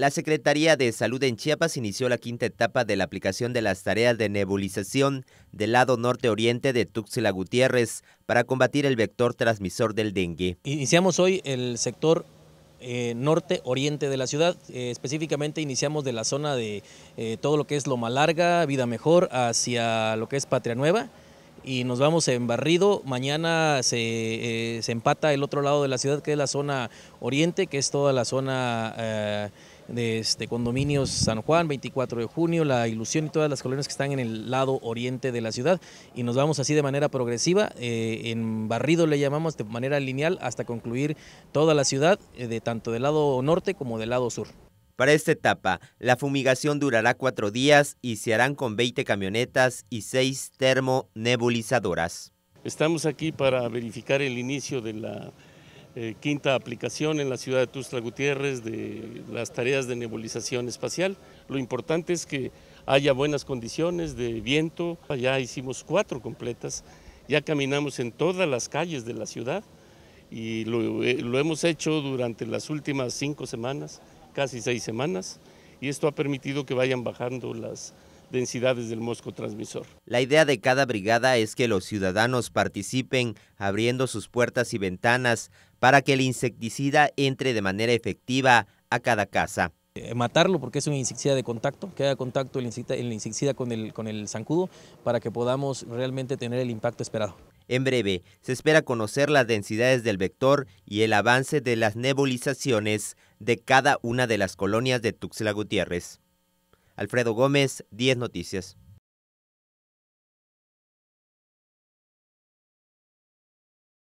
La Secretaría de Salud en Chiapas inició la quinta etapa de la aplicación de las tareas de nebulización del lado norte-oriente de Tuxtla Gutiérrez para combatir el vector transmisor del dengue. Iniciamos hoy el sector eh, norte-oriente de la ciudad. Eh, específicamente iniciamos de la zona de eh, todo lo que es Loma Larga, Vida Mejor, hacia lo que es Patria Nueva y nos vamos en barrido. Mañana se, se empata el otro lado de la ciudad, que es la zona oriente, que es toda la zona de este, condominios San Juan, 24 de junio, La Ilusión y todas las colonias que están en el lado oriente de la ciudad y nos vamos así de manera progresiva, eh, en barrido le llamamos de manera lineal hasta concluir toda la ciudad, eh, de tanto del lado norte como del lado sur. Para esta etapa, la fumigación durará cuatro días y se harán con 20 camionetas y seis termonebulizadoras. Estamos aquí para verificar el inicio de la eh, quinta aplicación en la ciudad de Tuxtla Gutiérrez de las tareas de nebulización espacial. Lo importante es que haya buenas condiciones de viento. Ya hicimos cuatro completas, ya caminamos en todas las calles de la ciudad y lo, eh, hemos hecho durante las últimas cinco semanas, casi seis semanas, y esto ha permitido que vayan bajando las densidades del mosco transmisor. La idea de cada brigada es que los ciudadanos participen abriendo sus puertas y ventanas para que el insecticida entre de manera efectiva a cada casa eh, matarlo porque es un insecticida de contacto, que haga contacto el insecticida, con, el, con el zancudo para que podamos realmente tener el impacto esperado. En breve, se espera conocer las densidades del vector y el avance de las nebulizaciones de cada una de las colonias de Tuxtla Gutiérrez. Alfredo Gómez, 10 Noticias.